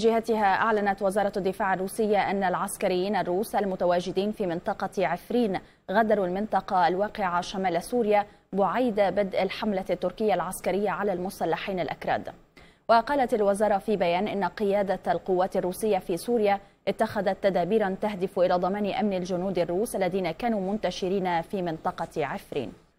جهتها أعلنت وزارة الدفاع الروسية أن العسكريين الروس المتواجدين في منطقة عفرين غادروا المنطقة الواقعة شمال سوريا بعيد بدء الحملة التركية العسكرية على المسلحين الأكراد وقالت الوزارة في بيان أن قيادة القوات الروسية في سوريا اتخذت تدابيرا تهدف إلى ضمان أمن الجنود الروس الذين كانوا منتشرين في منطقة عفرين